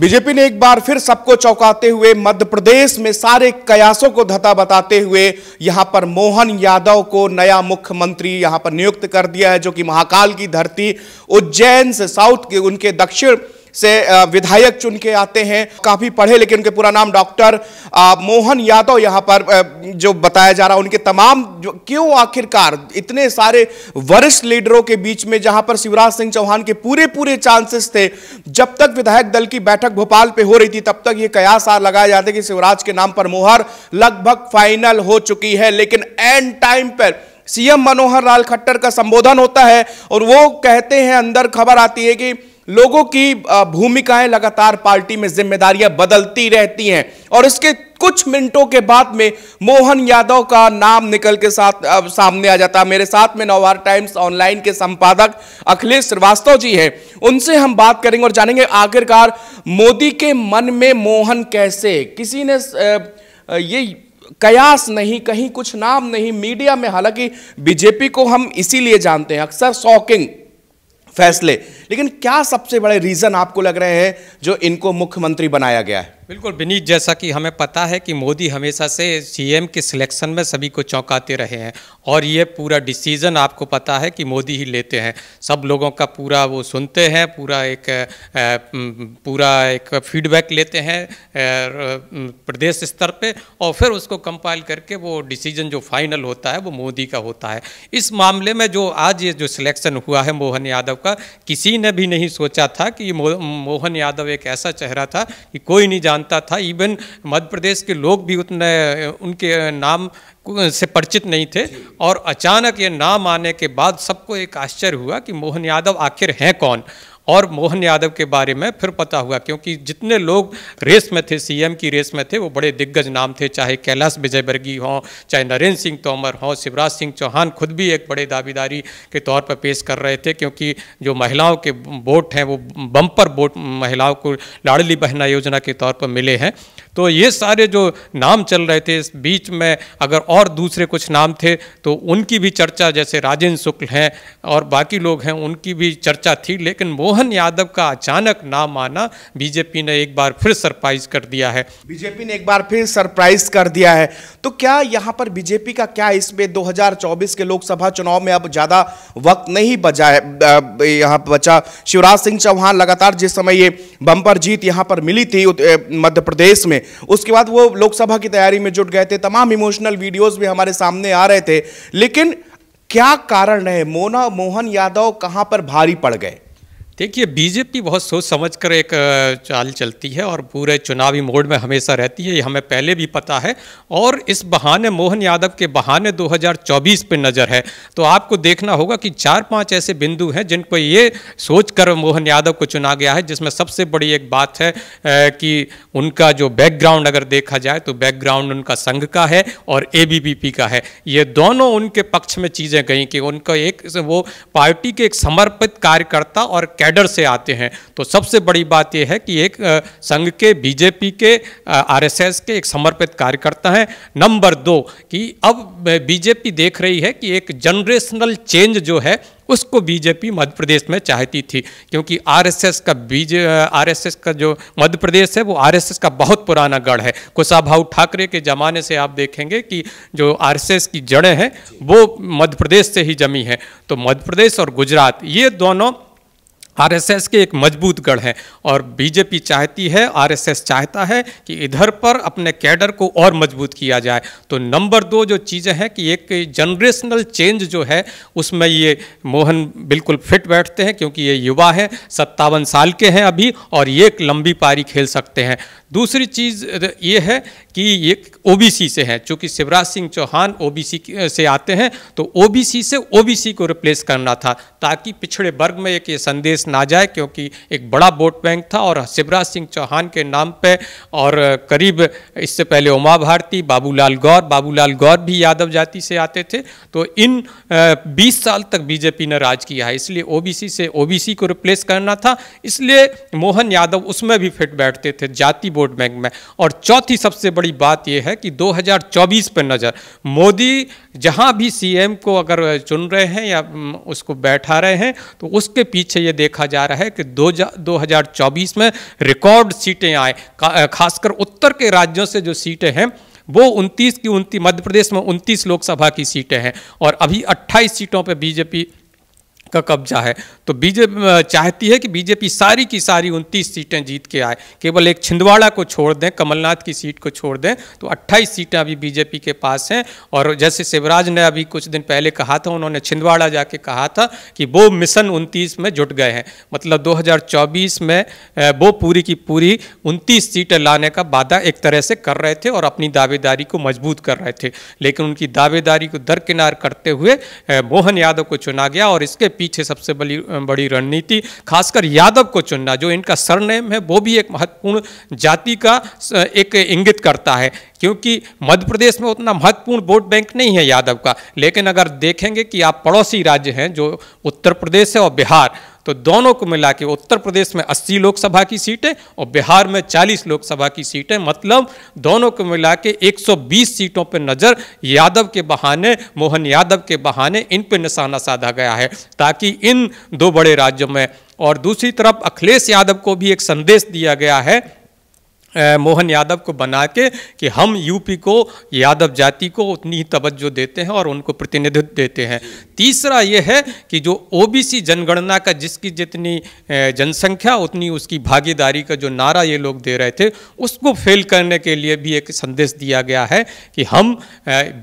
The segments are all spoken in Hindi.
बीजेपी ने एक बार फिर सबको चौंकाते हुए मध्य प्रदेश में सारे कयासों को धता बताते हुए यहां पर मोहन यादव को नया मुख्यमंत्री यहां पर नियुक्त कर दिया है जो कि महाकाल की धरती उज्जैन से साउथ के उनके दक्षिण से विधायक चुन के आते हैं काफ़ी पढ़े लेकिन उनके पूरा नाम डॉक्टर मोहन यादव यहाँ पर जो बताया जा रहा उनके तमाम क्यों आखिरकार इतने सारे वरिष्ठ लीडरों के बीच में जहां पर शिवराज सिंह चौहान के पूरे पूरे चांसेस थे जब तक विधायक दल की बैठक भोपाल पे हो रही थी तब तक ये कयास लगाया जाते कि शिवराज के नाम पर मोहर लगभग फाइनल हो चुकी है लेकिन एंड टाइम पर सीएम मनोहर लाल खट्टर का संबोधन होता है और वो कहते हैं अंदर खबर आती है कि लोगों की भूमिकाएं लगातार पार्टी में जिम्मेदारियां बदलती रहती हैं और इसके कुछ मिनटों के बाद में मोहन यादव का नाम निकल के साथ आ, सामने आ जाता मेरे साथ में नवार टाइम्स ऑनलाइन के संपादक अखिलेश श्रीवास्तव जी हैं उनसे हम बात करेंगे और जानेंगे आखिरकार मोदी के मन में मोहन कैसे किसी ने ये कयास नहीं कहीं कुछ नाम नहीं मीडिया में हालांकि बीजेपी को हम इसीलिए जानते हैं अक्सर शॉकिंग फैसले लेकिन क्या सबसे बड़े रीज़न आपको लग रहे हैं जो इनको मुख्यमंत्री बनाया गया है बिल्कुल विनीत जैसा कि हमें पता है कि मोदी हमेशा से सीएम के सिलेक्शन में सभी को चौंकाते रहे हैं और ये पूरा डिसीज़न आपको पता है कि मोदी ही लेते हैं सब लोगों का पूरा वो सुनते हैं पूरा एक पूरा एक फीडबैक लेते हैं प्रदेश स्तर पे और फिर उसको कंपाइल करके वो डिसीजन जो फाइनल होता है वो मोदी का होता है इस मामले में जो आज ये जो सिलेक्शन हुआ है मोहन यादव का किसी किसी ने भी नहीं सोचा था कि मो, मोहन यादव एक ऐसा चेहरा था कि कोई नहीं जानता था इवन मध्य प्रदेश के लोग भी उतने उनके नाम से परिचित नहीं थे और अचानक ये नाम आने के बाद सबको एक आश्चर्य हुआ कि मोहन यादव आखिर हैं कौन और मोहन यादव के बारे में फिर पता हुआ क्योंकि जितने लोग रेस में थे सीएम की रेस में थे वो बड़े दिग्गज नाम थे चाहे कैलाश विजयवर्गीय हों चाहे नरेंद्र सिंह तोमर हों शिवराज सिंह चौहान खुद भी एक बड़े दावेदारी के तौर पर पेश कर रहे थे क्योंकि जो महिलाओं के वोट हैं वो बम्पर वोट महिलाओं को लाडली बहना योजना के तौर पर मिले हैं तो ये सारे जो नाम चल रहे थे इस बीच में अगर और दूसरे कुछ नाम थे तो उनकी भी चर्चा जैसे राजेंद्र शुक्ल हैं और बाकी लोग हैं उनकी भी चर्चा थी लेकिन मोहन यादव का अचानक नाम आना बीजेपी ने एक बार फिर सरप्राइज कर दिया है बीजेपी ने एक बार फिर सरप्राइज कर दिया है तो क्या यहाँ पर बीजेपी का क्या इसमें दो के लोकसभा चुनाव में अब ज़्यादा वक्त नहीं बचा है यहाँ बचा शिवराज सिंह चौहान लगातार जिस समय ये बम्पर जीत यहाँ पर मिली थी मध्य प्रदेश में उसके बाद वो लोकसभा की तैयारी में जुट गए थे तमाम इमोशनल वीडियोज भी हमारे सामने आ रहे थे लेकिन क्या कारण है मोना मोहन यादव कहां पर भारी पड़ गए देखिए बीजेपी बहुत सोच समझ कर एक चाल चलती है और पूरे चुनावी मोड में हमेशा रहती है ये हमें पहले भी पता है और इस बहाने मोहन यादव के बहाने 2024 पे नज़र है तो आपको देखना होगा कि चार पांच ऐसे बिंदु हैं जिनको ये सोच कर मोहन यादव को चुना गया है जिसमें सबसे बड़ी एक बात है कि उनका जो बैकग्राउंड अगर देखा जाए तो बैकग्राउंड उनका संघ का है और ए का है ये दोनों उनके पक्ष में चीज़ें गई कि उनका एक वो पार्टी के एक समर्पित कार्यकर्ता और कैडर से आते हैं तो सबसे बड़ी बात यह है कि एक संघ के बीजेपी के आरएसएस के एक समर्पित कार्यकर्ता हैं नंबर दो कि अब बीजेपी देख रही है कि एक जनरेशनल चेंज जो है उसको बीजेपी मध्य प्रदेश में चाहती थी क्योंकि आरएसएस का बीजे आरएसएस का जो मध्य प्रदेश है वो आरएसएस का बहुत पुराना गढ़ है कुशाभाऊ ठाकरे के ज़माने से आप देखेंगे कि जो आरएसएस की जड़ें हैं वो मध्य प्रदेश से ही जमी हैं तो मध्य प्रदेश और गुजरात ये दोनों आरएसएस के एक मजबूत गढ़ है और बीजेपी चाहती है आरएसएस चाहता है कि इधर पर अपने कैडर को और मजबूत किया जाए तो नंबर दो जो चीज़ें हैं कि एक जनरेशनल चेंज जो है उसमें ये मोहन बिल्कुल फिट बैठते हैं क्योंकि ये युवा हैं सत्तावन साल के हैं अभी और ये एक लंबी पारी खेल सकते हैं दूसरी चीज़ ये है कि ये ओ से है चूँकि शिवराज सिंह चौहान ओ से आते हैं तो ओ से ओ को रिप्लेस करना था ताकि पिछड़े वर्ग में एक ये संदेश ना जाए क्योंकि एक बड़ा वोट बैंक था और शिवराज सिंह चौहान के नाम पे और करीब इससे पहले उमा भारती बाबूलाल गौर बाबूलाल गौर भी यादव जाति से आते थे तो इन बीस साल तक बीजेपी ने राज किया है इसलिए ओबीसी से ओबीसी को रिप्लेस करना था इसलिए मोहन यादव उसमें भी फिट बैठते थे जाति वोट बैंक में और चौथी सबसे बड़ी बात यह है कि दो पर नज़र मोदी जहां भी सीएम को अगर चुन रहे हैं या उसको बैठा रहे हैं तो उसके पीछे ये देखा देखा जा रहा है कि दो हजार चौबीस में रिकॉर्ड सीटें आए खासकर उत्तर के राज्यों से जो सीटें हैं वो 29 की उनतीस मध्य प्रदेश में 29 लोकसभा की सीटें हैं और अभी 28 सीटों पर बीजेपी का कब्जा है तो बीजेपी चाहती है कि बीजेपी सारी की सारी उनतीस सीटें जीत के आए केवल एक छिंदवाड़ा को छोड़ दें कमलनाथ की सीट को छोड़ दें तो अट्ठाईस सीटें अभी बीजेपी के पास हैं और जैसे शिवराज ने अभी कुछ दिन पहले कहा था उन्होंने छिंदवाड़ा जाके कहा था कि वो मिशन उनतीस में जुट गए हैं मतलब दो में वो पूरी की पूरी उनतीस सीटें लाने का वादा एक तरह से कर रहे थे और अपनी दावेदारी को मजबूत कर रहे थे लेकिन उनकी दावेदारी को दरकिनार करते हुए मोहन यादव को चुना गया और इसके पीछे पीछे सबसे बड़ी बड़ी रणनीति खासकर यादव को चुनना जो इनका सरनेम है वो भी एक महत्वपूर्ण जाति का एक इंगित करता है क्योंकि मध्य प्रदेश में उतना महत्वपूर्ण वोट बैंक नहीं है यादव का लेकिन अगर देखेंगे कि आप पड़ोसी राज्य हैं जो उत्तर प्रदेश है और बिहार तो दोनों को मिला के उत्तर प्रदेश में 80 लोकसभा की सीटें और बिहार में 40 लोकसभा की सीटें मतलब दोनों को मिला के 120 सीटों पर नज़र यादव के बहाने मोहन यादव के बहाने इन पर निशाना साधा गया है ताकि इन दो बड़े राज्यों में और दूसरी तरफ अखिलेश यादव को भी एक संदेश दिया गया है मोहन यादव को बना के कि हम यूपी को यादव जाति को उतनी ही तवज्जो देते हैं और उनको प्रतिनिधित्व देते हैं तीसरा ये है कि जो ओबीसी जनगणना का जिसकी जितनी जनसंख्या उतनी उसकी भागीदारी का जो नारा ये लोग दे रहे थे उसको फेल करने के लिए भी एक संदेश दिया गया है कि हम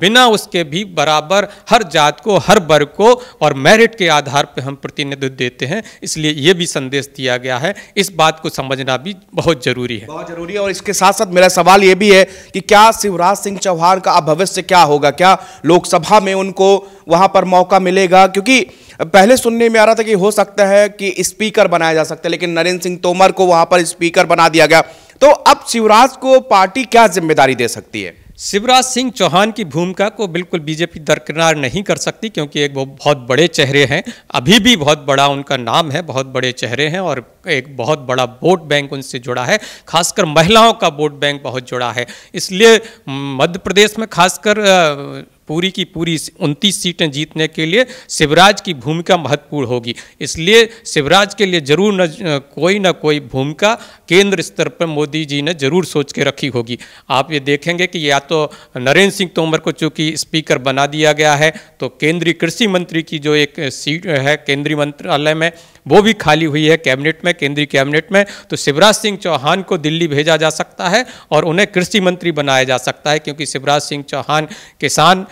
बिना उसके भी बराबर हर जात को हर वर्ग को और मेरिट के आधार पर हम प्रतिनिधित्व देते हैं इसलिए ये भी संदेश दिया गया है इस बात को समझना भी बहुत ज़रूरी है बहुत ज़रूरी है और इसके साथ साथ मेरा सवाल ये भी है कि क्या शिवराज सिंह चौहान का अब भविष्य क्या होगा क्या लोकसभा में उनको वहाँ पर मौका मिलेगा क्योंकि पहले सुनने में आ रहा था कि हो सकता है कि स्पीकर बनाया जा सकता है लेकिन नरेंद्र सिंह तोमर को वहाँ पर स्पीकर बना दिया गया तो अब शिवराज को पार्टी क्या जिम्मेदारी दे सकती है शिवराज सिंह चौहान की भूमिका को बिल्कुल बीजेपी दरकिनार नहीं कर सकती क्योंकि एक वो बहुत बड़े चेहरे हैं अभी भी बहुत बड़ा उनका नाम है बहुत बड़े चेहरे हैं और एक बहुत बड़ा वोट बैंक उनसे जुड़ा है खासकर महिलाओं का वोट बैंक बहुत जुड़ा है इसलिए मध्य प्रदेश में खासकर पूरी की पूरी उनतीस सीटें जीतने के लिए शिवराज की भूमिका महत्वपूर्ण होगी इसलिए शिवराज के लिए जरूर न कोई ना कोई भूमिका केंद्र स्तर पर मोदी जी ने जरूर सोच के रखी होगी आप ये देखेंगे कि या तो नरेंद्र सिंह तोमर को चूंकि स्पीकर बना दिया गया है तो केंद्रीय कृषि मंत्री की जो एक सीट है केंद्रीय मंत्रालय में वो भी खाली हुई है कैबिनेट में केंद्रीय कैबिनेट में तो शिवराज सिंह चौहान को दिल्ली भेजा जा सकता है और उन्हें कृषि मंत्री बनाया जा सकता है क्योंकि शिवराज सिंह चौहान किसान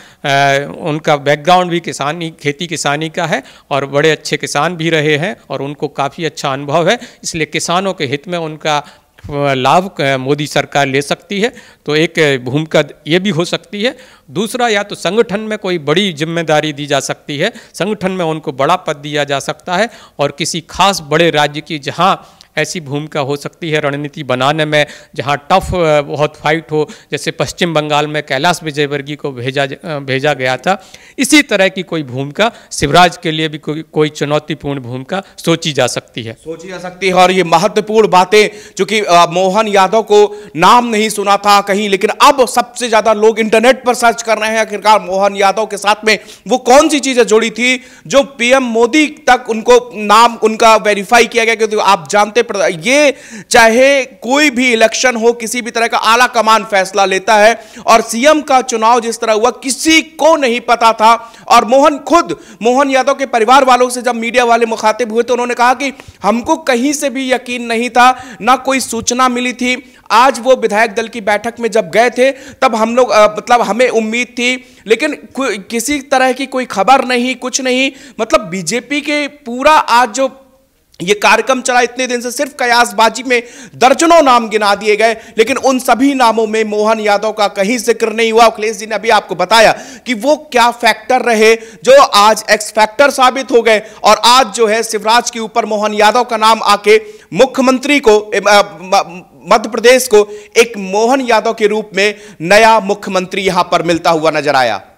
उनका बैकग्राउंड भी किसानी खेती किसानी का है और बड़े अच्छे किसान भी रहे हैं और उनको काफ़ी अच्छा अनुभव है इसलिए किसानों के हित में उनका लाभ मोदी सरकार ले सकती है तो एक भूमिका ये भी हो सकती है दूसरा या तो संगठन में कोई बड़ी जिम्मेदारी दी जा सकती है संगठन में उनको बड़ा पद दिया जा सकता है और किसी खास बड़े राज्य की जहाँ ऐसी भूमिका हो सकती है रणनीति बनाने में जहाँ टफ बहुत फाइट हो जैसे पश्चिम बंगाल में कैलाश विजयवर्गीय को भेजा भेजा गया था इसी तरह की कोई भूमिका शिवराज के लिए भी कोई कोई चुनौतीपूर्ण भूमिका सोची जा सकती है सोची जा सकती है और ये महत्वपूर्ण बातें चूंकि मोहन यादव को नाम नहीं सुना था कहीं लेकिन अब सबसे ज़्यादा लोग इंटरनेट पर सर्च कर रहे हैं आखिरकार मोहन यादव के साथ में वो कौन सी चीज़ें जोड़ी थी जो पीएम मोदी तक उनको नाम उनका वेरीफाई किया गया क्योंकि आप जानते सत्य ये चाहे कोई भी इलेक्शन हो किसी भी तरह का आला कमान फैसला लेता है और सीएम का चुनाव जिस तरह हुआ किसी को नहीं पता था और मोहन खुद मोहन यादव के परिवार वालों से जब मीडिया वाले मुखातिब हुए तो उन्होंने कहा कि हमको कहीं से भी यकीन नहीं था ना कोई सूचना मिली थी आज वो विधायक दल की बैठक में जब गए थे तब हम लोग मतलब हमें उम्मीद थी लेकिन किसी तरह की कोई खबर नहीं कुछ नहीं मतलब बीजेपी के पूरा आज जो ये कार्यक्रम चला इतने दिन से सिर्फ कयासबाजी में दर्जनों नाम गिना दिए गए लेकिन उन सभी नामों में मोहन यादव का कहीं जिक्र नहीं हुआ अखिलेश जी ने अभी आपको बताया कि वो क्या फैक्टर रहे जो आज एक्स फैक्टर साबित हो गए और आज जो है शिवराज के ऊपर मोहन यादव का नाम आके मुख्यमंत्री को मध्य प्रदेश को एक मोहन यादव के रूप में नया मुख्यमंत्री यहां पर मिलता हुआ नजर आया